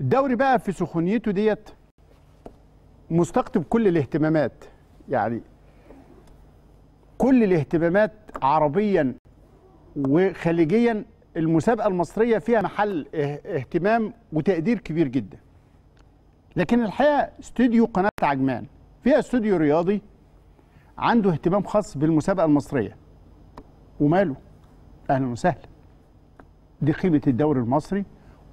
الدوري بقى في سخونيته ديت مستقطب كل الاهتمامات يعني كل الاهتمامات عربيا وخليجيا المسابقه المصريه فيها محل اه-، اهتمام وتقدير كبير جدا لكن الحقيقه استوديو قناه عجمان فيها استوديو رياضي عنده اهتمام خاص بالمسابقه المصريه وماله اهلا وسهلا دي قيمه الدوري المصري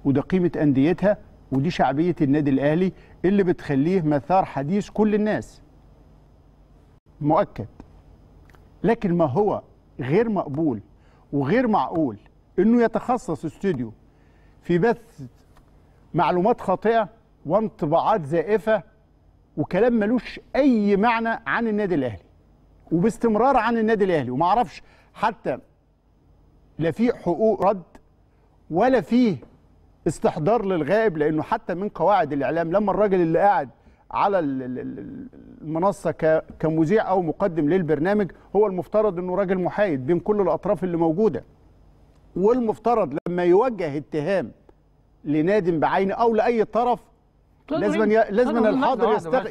وده قيمه انديتها ودي شعبيه النادي الاهلي اللي بتخليه مثار حديث كل الناس مؤكد لكن ما هو غير مقبول وغير معقول انه يتخصص استوديو في بث معلومات خاطئه وانطباعات زائفه وكلام ملوش اي معنى عن النادي الاهلي وباستمرار عن النادي الاهلي وما اعرفش حتى لا في حقوق رد ولا فيه استحضار للغائب لانه حتى من قواعد الاعلام لما الراجل اللي قاعد على المنصه كمذيع او مقدم للبرنامج هو المفترض انه راجل محايد بين كل الاطراف اللي موجوده والمفترض لما يوجه اتهام لنادي بعينه او لاي طرف لازم طيب، لازم الحاضر يستغ...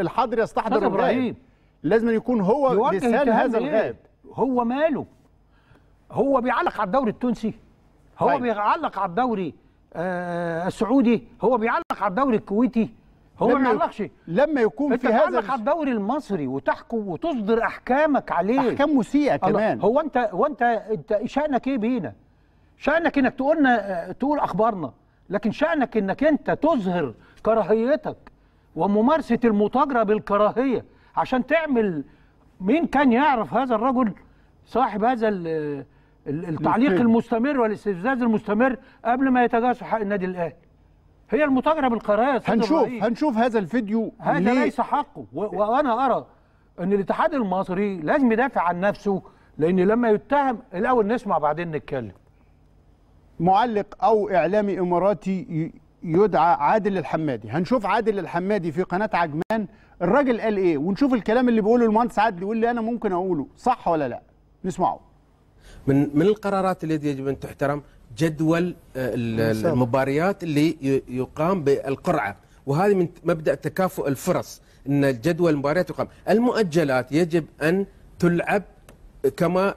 الحاضر يستحضر الغائب لازم يكون هو لسان هذا الغائب هو ماله هو بيعلق على الدوري التونسي هو طيب. بيعلق على الدوري آه، السعودي هو بيعلق على الدوري الكويتي هو ما بيعلقش لما يكون في هذا انت على الدوري المصري وتحكم وتصدر احكامك عليه احكام مسيئه كمان هو انت هو انت انت شانك ايه بينا شانك انك تقولنا آه، تقول اخبارنا لكن شانك انك انت تظهر كراهيتك وممارسه المتاجره بالكراهيه عشان تعمل مين كان يعرف هذا الرجل صاحب هذا التعليق مستمر. المستمر والاستفزاز المستمر قبل ما يتجاوز حق النادي الاهلي هي المتاجره بالقرايه يا هنشوف الرئيس. هنشوف هذا الفيديو هذا ليه؟ ليس حقه وانا ارى ان الاتحاد المصري لازم يدافع عن نفسه لان لما يتهم الاول نسمع بعدين نتكلم معلق او اعلامي اماراتي يدعى عادل الحمادي هنشوف عادل الحمادي في قناه عجمان الراجل قال ايه ونشوف الكلام اللي بيقوله المهندس عادل يقول لي انا ممكن اقوله صح ولا لا نسمعه من من القرارات التي يجب ان تحترم جدول آه، نعم، المباريات اللي يقام بالقرعه وهذه من مبدا تكافؤ الفرص ان جدول المباريات يقام المؤجلات يجب ان تلعب كما آه،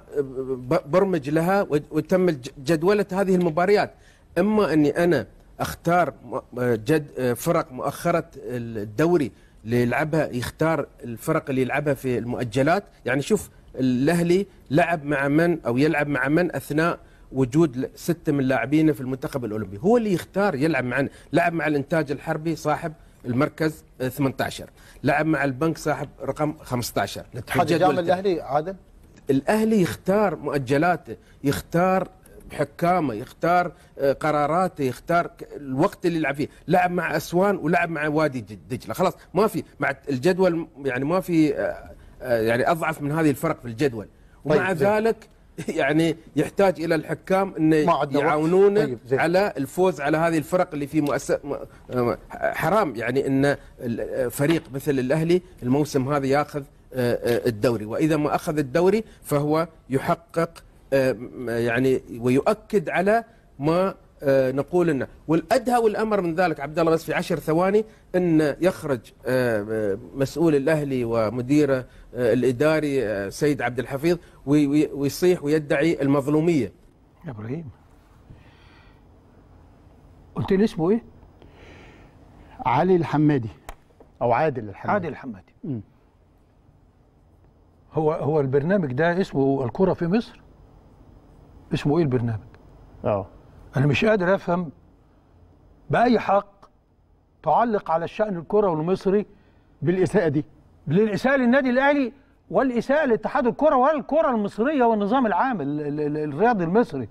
برمج لها وتم جدولة هذه المباريات إما أني أنا أختار آه، جد فرق مؤخرة الدوري اللي يلعبها يختار الفرق اللي يلعبها في المؤجلات يعني شوف الاهلي لعب مع من او يلعب مع من اثناء وجود ستة من لاعبينه في المنتخب الأولمبي هو اللي يختار يلعب مع لعب مع الإنتاج الحربي صاحب المركز 18 لعب مع البنك صاحب رقم 15 الاتحاد الجامعي الأهلي عادل الأهلي يختار مؤجلاته يختار حكامه يختار آه، قراراته يختار الوقت اللي يلعب فيه لعب مع اسوان ولعب مع وادي دجله خلاص ما في مع الجدول يعني ما في آه، آه، يعني اضعف من هذه الفرق في الجدول ومع طيب ذلك يعني يحتاج الى الحكام ان يعاونونه طيب على الفوز على هذه الفرق اللي في مؤسسه آه، حرام يعني ان آه، فريق مثل الاهلي الموسم هذا ياخذ الدوري واذا ما اخذ الدوري فهو يحقق يعني ويؤكد على ما آه، نقول انه والادهى والامر من ذلك عبد الله بس في عشر ثواني ان يخرج آه، آه، مسؤول الاهلي ومدير الاداري سيد عبد الحفيظ ويصيح ويدعي المظلوميه. يا ابراهيم قلت لي اسمه ايه؟ علي الحمادي او عادل الحمادي عادل الحمادي م. هو هو البرنامج ده اسمه الكره في مصر اسمه ايه البرنامج؟ اه أنا مش قادر أفهم بأي حق تعلق على الشأن الكروي المصري بالإساءة دي للإساءة للنادي الأهلي والإساءة لاتحاد الكرة والكرة المصرية والنظام العام الرياضي المصري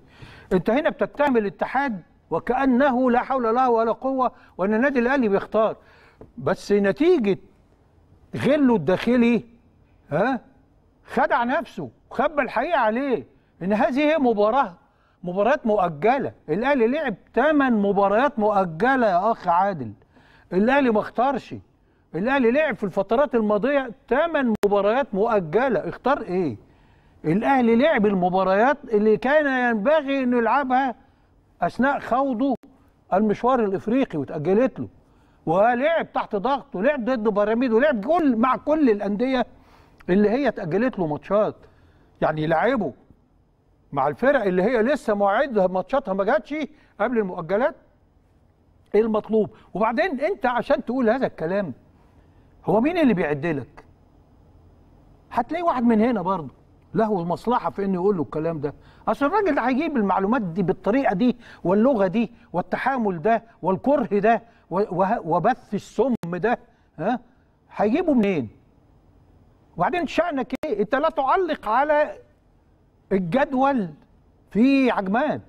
أنت هنا بتتهم الاتحاد وكأنه لا حول له ولا قوة وأن النادي الأهلي بيختار بس نتيجة غله الداخلي ها خدع نفسه وخبى الحقيقة عليه إن هذه مباراة مباريات مؤجله الاهلي لعب 8 مباريات مؤجله يا اخ عادل الاهلي ما اختارش الاهلي لعب في الفترات الماضيه 8 مباريات مؤجله اختار ايه الاهلي لعب المباريات اللي كان ينبغي انه يلعبها اثناء خوضه المشوار الافريقي واتاجلت له ولعب تحت ضغط ولعب ضد بيراميد ولعب كل مع كل الانديه اللي هي اتاجلت له ماتشات يعني لعبه مع الفرق اللي هي لسه مواعيدها ماتشاتها ما جاتش قبل المؤجلات ايه المطلوب وبعدين انت عشان تقول هذا الكلام هو مين اللي بيعدلك هتلاقي واحد من هنا برضه له مصلحه في انه يقول له الكلام ده اصل الراجل ده هيجيب المعلومات دي بالطريقه دي واللغه دي والتحامل ده والكره ده وبث السم ده ها هيجيبه منين وبعدين شانك ايه انت لا تعلق على الجدول فيه عجمان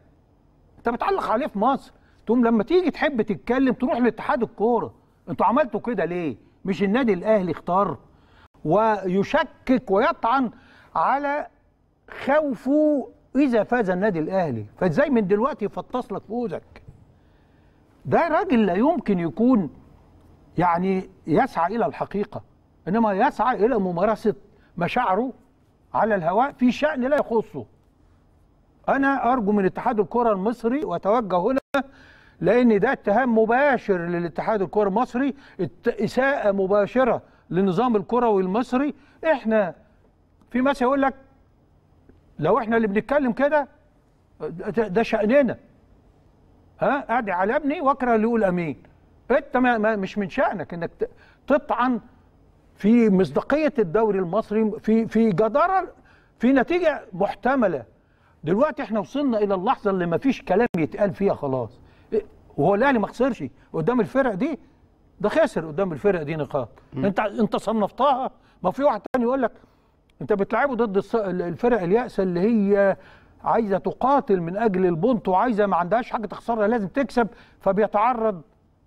انت بتعلق عليه في مصر تقوم لما تيجي تحب تتكلم تروح لاتحاد الكوره انتوا عملتوا كده ليه مش النادي الاهلي اختار ويشكك ويطعن على خوفه اذا فاز النادي الاهلي فازاي من دلوقتي يفطس لك فوزك ده راجل لا يمكن يكون يعني يسعى الى الحقيقه انما يسعى الى ممارسه مشاعره على الهواء في شأن لا يخصه أنا أرجو من اتحاد الكرة المصري وأتوجه هنا لأن ده اتهام مباشر للاتحاد الكرة المصري إساءة مباشرة للنظام الكروي المصري إحنا في ناس يقول لك لو إحنا اللي بنتكلم كده ده شأننا ها أدعي على ابني واكره اللي يقول أمين أنت مش من شأنك إنك تطعن في مصداقيه الدوري المصري في في جداره في نتيجه محتمله دلوقتي احنا وصلنا الى اللحظه اللي ما فيش كلام يتقال فيها خلاص وهو الاهلي ما خسرش قدام الفرق دي ده خسر قدام الفرق دي نقاط انت انت صنفتها ما في واحد تاني يقول لك انت بتلعبه ضد الفرق اليائسه اللي هي عايزه تقاتل من اجل البنت وعايزه ما عندهاش حاجه تخسرها لازم تكسب فبيتعرض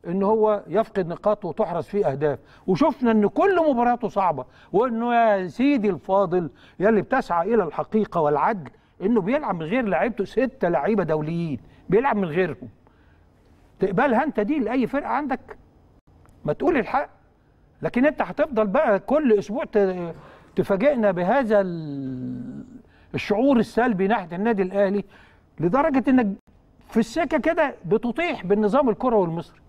ان هو يفقد نقاط وتحرز فيه اهداف وشفنا ان كل مباراته صعبه وانه يا سيدي الفاضل يلي بتسعى الى الحقيقه والعدل انه بيلعب من غير لعيبته ستة لعيبه دوليين بيلعب من غيرهم تقبلها انت دي لاي فرقه عندك ما تقول الحق لكن انت هتفضل بقى كل اسبوع تفاجئنا بهذا الشعور السلبي ناحيه النادي الاهلي لدرجه انك في السكه كده بتطيح بالنظام الكروي المصري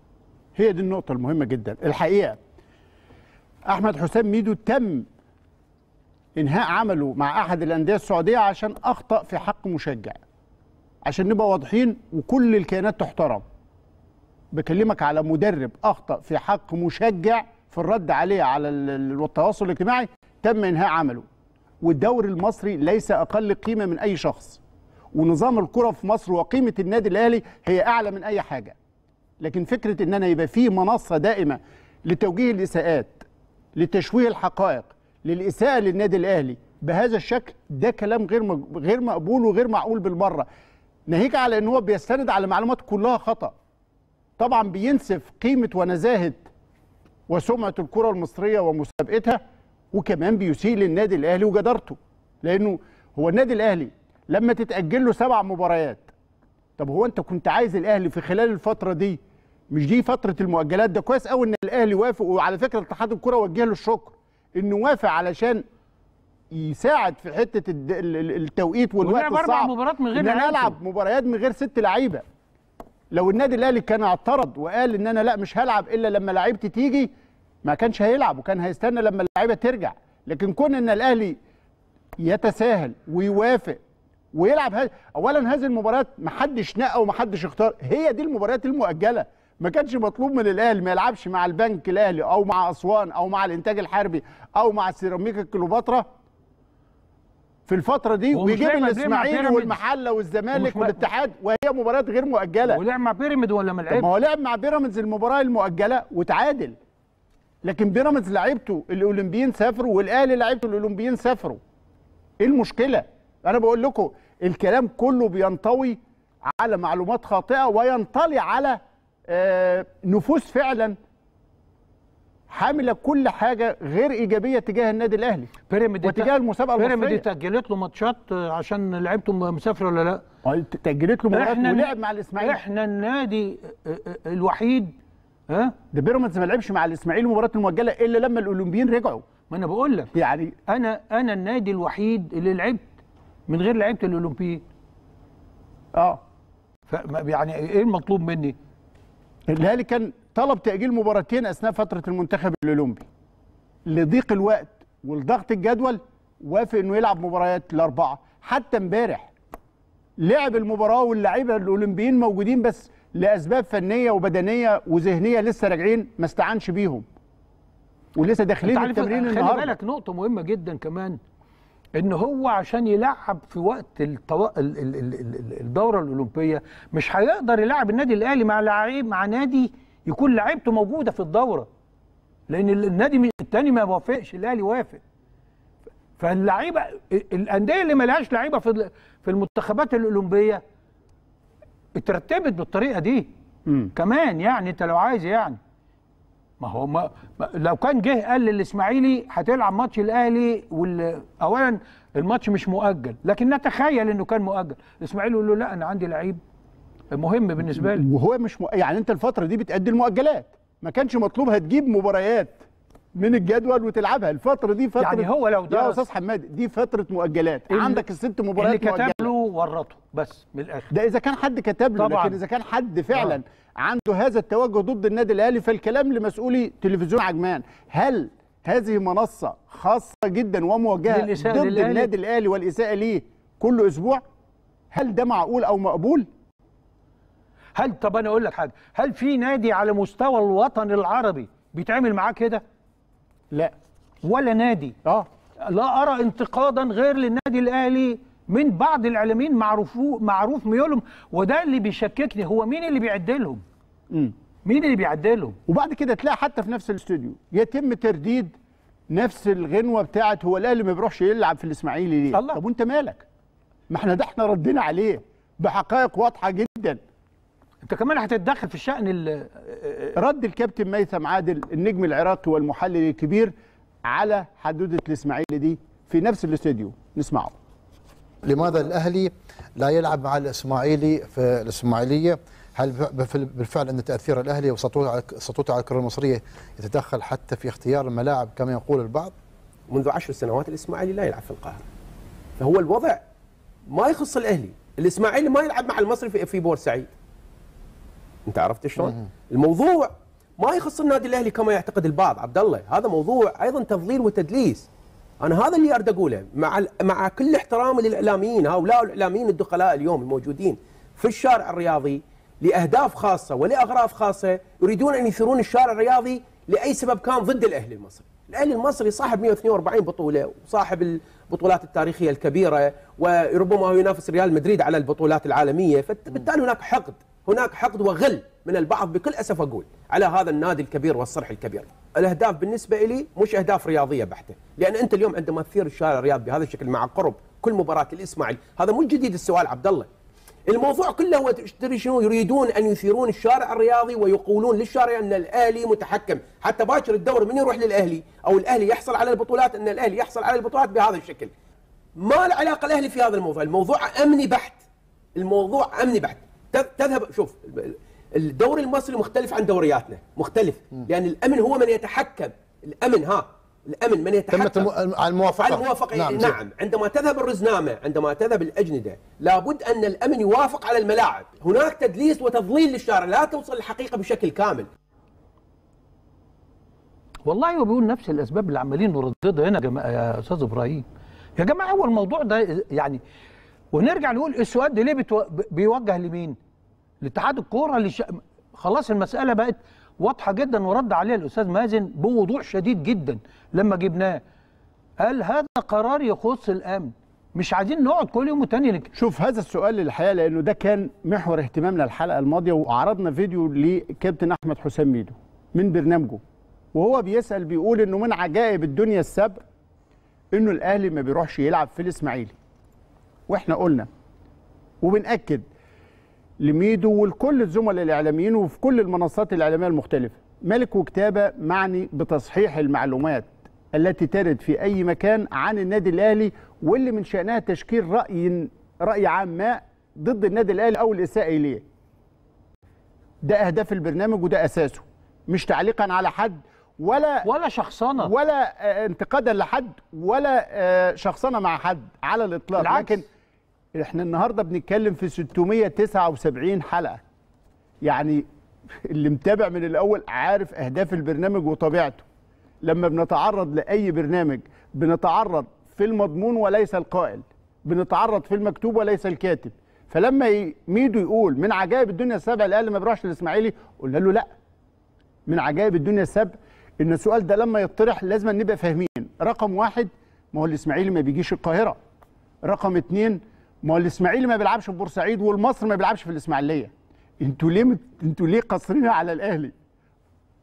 هي دي النقطة المهمة جدا الحقيقة أحمد حسام ميدو تم إنهاء عمله مع أحد الأندية السعودية عشان أخطأ في حق مشجع عشان نبقى واضحين وكل الكيانات تحترم بكلمك على مدرب أخطأ في حق مشجع في الرد عليه على التواصل الاجتماعي تم إنهاء عمله والدوري المصري ليس أقل قيمة من أي شخص ونظام الكرة في مصر وقيمة النادي الأهلي هي أعلى من أي حاجة لكن فكره ان انا يبقى في منصه دائمه لتوجيه الاساءات لتشويه الحقائق للاساءه للنادي الاهلي بهذا الشكل ده كلام غير غير مقبول وغير معقول بالمره ناهيك على ان هو بيستند على معلومات كلها خطا طبعا بينسف قيمه ونزاهه وسمعه الكره المصريه ومسابقتها وكمان بيسيء للنادي الاهلي وجدارته لانه هو النادي الاهلي لما تتاجل له سبع مباريات طب هو انت كنت عايز الاهلي في خلال الفتره دي مش دي فتره المؤجلات ده كويس قوي ان الاهلي وافق وعلى فكره اتحاد الكره وجه له الشكر انه وافق علشان يساعد في حته التوقيت والوقت الصعب اربع مباريات من غير ان العب مباريات من غير ست لعيبه لو النادي الاهلي كان اعترض وقال ان انا لا مش هلعب الا لما لعيبتي تيجي ما كانش هيلعب وكان هيستنى لما اللعيبه ترجع لكن كون ان الاهلي يتساهل ويوافق ويلعب هز... اولا هذه المباريات محدش نقى ومحدش اختار هي دي المباريات المؤجله ما كانش مطلوب من الاهلي ما يلعبش مع البنك الاهلي او مع اسوان او مع الانتاج الحربي او مع سيراميكا كليوباترا في الفتره دي ويجيب الاسماعيلي والمحله والزمالك والاتحاد وهي مباريات غير مؤجله ولعب مع بيراميدز ولا ما لعبش؟ ما هو لعب مع بيراميدز المباراه المؤجله وتعادل لكن بيراميدز لعيبته الاولمبيين سافروا والاهلي لعيبته الاولمبيين سافروا ايه المشكله؟ انا بقول لكم الكلام كله بينطوي على معلومات خاطئه وينطلي على آه، نفوس فعلا حامله كل حاجه غير ايجابيه تجاه النادي الاهلي بيراميدز وتجاه المسابقه المصريه بيراميدز تاجلت له ماتشات آه، عشان لعيبته مسافره ولا لا؟ آه، تاجلت له ماتشات ولعب مع الاسماعيلي احنا النادي الوحيد ها ده بيراميدز ما لعبش مع الاسماعيلي المباراه المؤجله الا لما الاولمبيين رجعوا ما انا بقول لك يعني انا انا النادي الوحيد اللي لعبت من غير لعيبه الاولمبيين اه يعني ايه المطلوب مني؟ الاهلي كان طلب تاجيل مباراتين اثناء فتره المنتخب الاولمبي لضيق الوقت ولضغط الجدول وافق انه يلعب مباريات الاربعه حتى امبارح لعب المباراه واللاعيبه الاولمبيين موجودين بس لاسباب فنيه وبدنيه وذهنيه لسه راجعين ما استعانش بيهم ولسه داخلين التمرين النهارده خلي بالك نقطه مهمه جدا كمان ان هو عشان يلعب في وقت التو... الدوره الاولمبيه مش هيقدر يلعب النادي الاهلي مع لعيب مع نادي يكون لعيبته موجوده في الدوره لان النادي الثاني ما وافقش الاهلي وافق فاللعيبه الانديه اللي ما لهاش لعيبه في في المنتخبات الاولمبيه اترتبت بالطريقه دي م. كمان يعني انت لو عايز يعني ما هو ما لو كان جه قال للاسماعيلي هتلعب ماتش الاهلي وال... اولا الماتش مش مؤجل لكن نتخيل انه كان مؤجل الاسماعيلي يقول له لا انا عندي لعيب مهم بالنسبه لي وهو مش م... يعني انت الفتره دي بتأدي المؤجلات ما كانش مطلوب هتجيب مباريات من الجدول وتلعبها الفتره دي فتره يعني هو لو درس يا استاذ حماد دي فتره مؤجلات اللي عندك الست مباريات اللي كتب له ورطه بس من الاخر ده اذا كان حد كتب له لكن اذا كان حد فعلا آه. عنده هذا التوجه ضد النادي الاهلي فالكلام لمسؤولي تلفزيون عجمان هل هذه منصه خاصه جدا وموجهه ضد النادي الاهلي والاساءه ليه كل اسبوع هل ده معقول او مقبول هل طب انا اقول لك حاجه هل في نادي على مستوى الوطن العربي بيتعامل معاه كده لا ولا نادي اه لا ارى انتقادا غير للنادي الاهلي من بعض الاعلاميين معروف معروف ميولهم وده اللي بيشككني هو مين اللي بيعدلهم مين اللي بيعدله وبعد كده تلاقي حتى في نفس الاستوديو يتم ترديد نفس الغنوه بتاعت هو الاهلي ما بيروحش يلعب في الاسماعيلي ليه الله. طب وانت مالك ما احنا ده احنا ردينا عليه بحقائق واضحه جدا انت كمان هتتدخل في الشان ال آه، آه، آه. رد الكابتن ميثم عادل النجم العراقي والمحلل الكبير على حدوده الاسماعيلي دي في نفس الاستوديو نسمعه لماذا الاهلي لا يلعب مع الاسماعيلي في الاسماعيليه هل بالفعل ان تاثير الاهلي وسطوته على الكره المصريه يتدخل حتى في اختيار الملاعب كما يقول البعض؟ منذ عشر سنوات الاسماعيلي لا يلعب في القاهره. فهو الوضع ما يخص الاهلي، الاسماعيلي ما يلعب مع المصري في, في بورسعيد. انت عرفت شلون؟ الموضوع ما يخص النادي الاهلي كما يعتقد البعض عبد الله، هذا موضوع ايضا تضليل وتدليس. انا هذا اللي اريد اقوله مع مع كل احترامي للاعلاميين هؤلاء الاعلاميين الدخلاء اليوم الموجودين في الشارع الرياضي لأهداف خاصة ولأغراض خاصة يريدون أن يثيرون الشارع الرياضي لأي سبب كان ضد الأهلي المصري الأهلي المصري صاحب 142 بطولة وصاحب البطولات التاريخية الكبيرة وربما هو ينافس ريال مدريد على البطولات العالمية فبالتالي هناك حقد هناك حقد وغل من البعض بكل أسف أقول على هذا النادي الكبير والصرح الكبير الأهداف بالنسبة لي مش أهداف رياضية بحتة لأن أنت اليوم عندما تثير الشارع الرياضي بهذا الشكل مع قرب كل مباراة الإسماعيلي هذا مو جديد السؤال عبد الله الموضوع كله هو تشتري شنو يريدون ان يثيرون الشارع الرياضي ويقولون للشارع ان الاهلي متحكم حتى باكر الدور من يروح للاهلي او الاهلي يحصل على البطولات ان الاهلي يحصل على البطولات بهذا الشكل ما له علاقه الاهلي في هذا الموضوع الموضوع امني بحت الموضوع امني بحت تذهب شوف الدوري المصري مختلف عن دورياتنا مختلف لان الامن هو من يتحكم الامن ها الامن من يتحدث تمت على الموافقه على الموافقه نعم, يعني نعم عندما تذهب الرزنامه عندما تذهب الاجنده لابد ان الامن يوافق على الملاعب هناك تدليس وتضليل للشارع لا توصل الحقيقه بشكل كامل والله وبيقول نفس الاسباب اللي عمالين نرددها هنا جما... يا استاذ ابراهيم يا جماعه هو الموضوع ده يعني ونرجع نقول السؤال ده ليه بيوجه لمين؟ لاتحاد الكوره لش... خلاص المساله بقت واضحه جدا ورد عليها الاستاذ مازن بوضوح شديد جدا لما جبناه قال هذا قرار يخص الامن مش عايزين نقعد كل يوم وتاني لك شوف هذا السؤال للحقيقه لانه ده كان محور اهتمامنا الحلقه الماضيه وعرضنا فيديو لكابتن احمد حسام ميدو من برنامجه وهو بيسال بيقول انه من عجائب الدنيا السبع انه الاهلي ما بيروحش يلعب في الاسماعيلي واحنا قلنا وبناكد لميدو ولكل الزملاء الاعلاميين وفي كل المنصات الاعلاميه المختلفه ملك وكتابه معني بتصحيح المعلومات التي ترد في اي مكان عن النادي الاهلي واللي من شانها تشكيل راي راي عام ما ضد النادي الاهلي او الاساءه اليه ده اهداف البرنامج وده اساسه مش تعليقا على حد ولا ولا شخصنه ولا آه، انتقادا لحد ولا آه، شخصنه مع حد على الاطلاق لكن إيه، احنا النهارده بنتكلم في 679 حلقه يعني اللي متابع من الاول عارف اهداف البرنامج وطبيعته لما بنتعرض لاي برنامج بنتعرض في المضمون وليس القائل بنتعرض في المكتوب وليس الكاتب فلما ميدو يقول من عجائب الدنيا السبع اللي قال ما بروحش الاسماعيلي قلنا له لا من عجائب الدنيا السبع ان السؤال ده لما يطرح لازم نبقى فاهمين رقم واحد ما هو الاسماعيلي ما بيجيش القاهره رقم اتنين ما هو الاسماعيلي ما بيلعبش في بورسعيد والمصري ما بيلعبش في الاسماعيليه انتوا ليه انتوا ليه قاصرين على الاهلي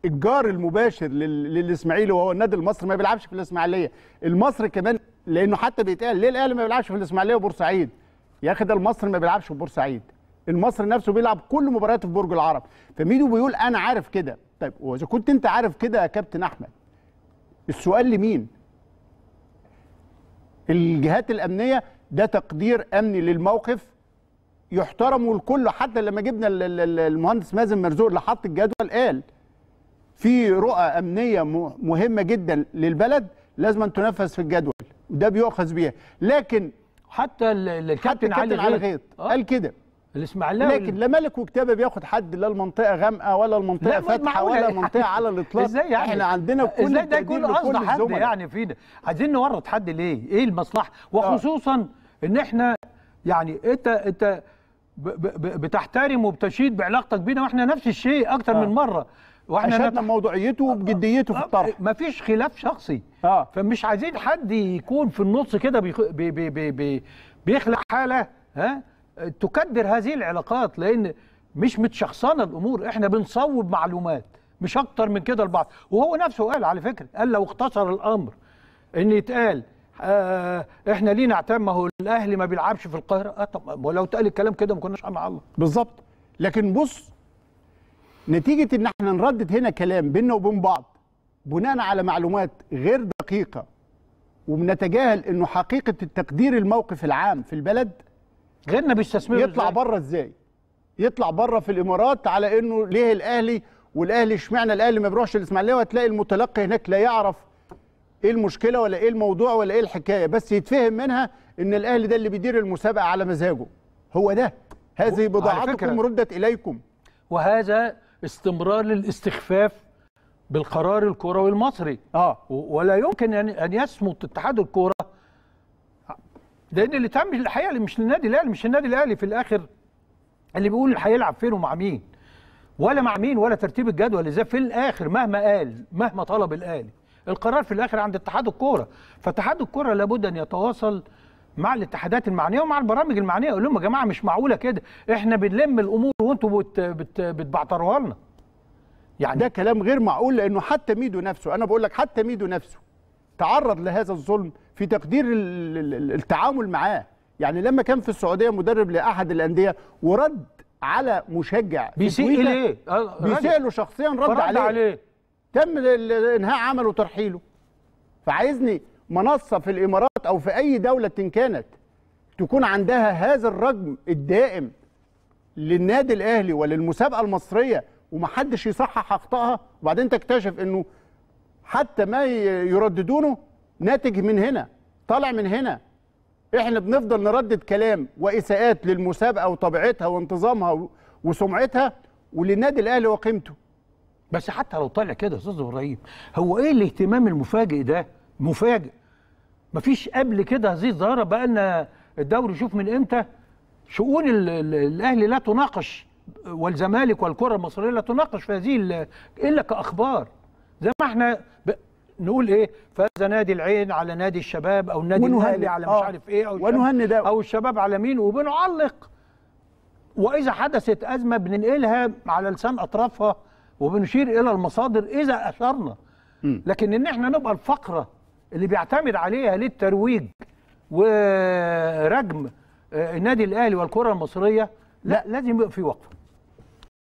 الجار المباشر للاسماعيلي وهو النادي المصري ما بيلعبش في الاسماعيليه المصري كمان لانه حتى بيتقال ليه الاهلي ما بيلعبش في الاسماعيليه وبورسعيد يا اخي ده المصري ما بيلعبش في بورسعيد المصري نفسه بيلعب كل مبارياته في برج العرب فميدو بيقول انا عارف كده طيب واذا كنت انت عارف كده يا كابتن احمد السؤال لمين الجهات الامنيه ده تقدير امني للموقف يحترم الكل حتى لما جبنا المهندس مازن مرزوق اللي حط الجدول قال في رؤى امنيه مهمه جدا للبلد لازم أن تنفذ في الجدول وده بيؤخذ بيها لكن حتى الكابتن علي غيط آه. قال كده الاسماعيلاوي لكن لا ملك وكتابه بياخد حد لا المنطقه غامقه ولا المنطقه فاتحه ولا المنطقه على الاطلاق ازاي يعني احنا عندنا كل ازاي ده يكون قصد حد الزمن. يعني فينا عايزين نورط حد ليه ايه المصلحه وخصوصا ان احنا يعني انت انت بتحترم وبتشيد بعلاقتك بينا واحنا نفس الشيء اكتر من آه. مره واحنا اشهدنا نت... بموضوعيته وبجديته في آه، الطرح مفيش خلاف شخصي آه. فمش عايزين حد يكون في النص كده بيخ... بي... بي... بي... بيخلق حاله ها تكدر هذه العلاقات لان مش متشخصنه الامور احنا بنصوب معلومات مش اكتر من كده لبعض وهو نفسه قال على فكره قال لو اختصر الامر ان يتقال آه احنا ليه نعتمد ما هو الاهلي ما بيلعبش في القاهره اه طب لو اتقال الكلام كده ما كناش على الله بالظبط لكن بص نتيجه ان احنا نردد هنا كلام بينا وبين بعض بناء على معلومات غير دقيقه وبنتجاهل انه حقيقه التقدير الموقف العام في البلد غيرنا بيستثمروا يطلع بره ازاي يطلع بره في الامارات على انه ليه الاهلي والاهلي اشمعنى الاهلي ما بيروحش الاسماعيليه وهتلاقي المتلقي هناك لا يعرف ايه المشكله ولا ايه الموضوع ولا ايه الحكايه بس يتفهم منها ان الاهلي ده اللي بيدير المسابقه على مزاجه هو ده هذه بضاعتكم ردت اليكم وهذا استمرار للاستخفاف بالقرار الكروي المصري اه ولا يمكن ان يصمت اتحاد الكوره لان اللي تعمل الحقيقه مش النادي الاهلي مش النادي الاهلي في الاخر اللي بيقول هيلعب فين ومع مين ولا مع مين ولا ترتيب الجدول اذا في الاخر مهما قال مهما طلب الاهلي القرار في الاخر عند اتحاد الكوره فاتحاد الكوره لابد ان يتواصل مع الاتحادات المعنيه ومع البرامج المعنيه يقول لهم يا جماعه مش معقوله كده احنا بنلم الامور وانتم بتبعتروها لنا يعني ده كلام غير معقول لانه حتى ميدو نفسه انا بقول لك حتى ميدو نفسه تعرض لهذا الظلم في تقدير التعامل معاه يعني لما كان في السعوديه مدرب لاحد الانديه ورد على مشجع بيسيء ليه آه، بيسيء له شخصيا رد, رد عليه. عليه تم انهاء عمله وترحيله فعايزني منصه في الامارات او في اي دوله إن كانت تكون عندها هذا الرجم الدائم للنادي الاهلي وللمسابقه المصريه ومحدش يصحح اخطائها وبعدين تكتشف انه حتى ما يرددونه ناتج من هنا طالع من هنا احنا بنفضل نردد كلام واساءات للمسابقه وطبيعتها وانتظامها وسمعتها وللنادي الاهلي وقيمته بس حتى لو طالع كده يا استاذ ابراهيم هو ايه الاهتمام المفاجئ ده مفاجئ مفيش قبل كده هذه الظاهره بقى لنا الدوري شوف من امتى شؤون الاهلي لا تناقش والزمالك والكره المصريه لا تناقش في هذه الا كاخبار احنا ب... نقول ايه فاز نادي العين على نادي الشباب او نادي الاهلي على مش آه. عارف ايه او ونهند او الشباب على مين وبنعلق واذا حدثت ازمه بننقلها على لسان اطرافها وبنشير الى المصادر اذا اشرنا لكن ان احنا نبقى الفقره اللي بيعتمد عليها للترويج ورجم النادي آه، الاهلي والكره المصريه لا, لا. لازم يبقى في وقفه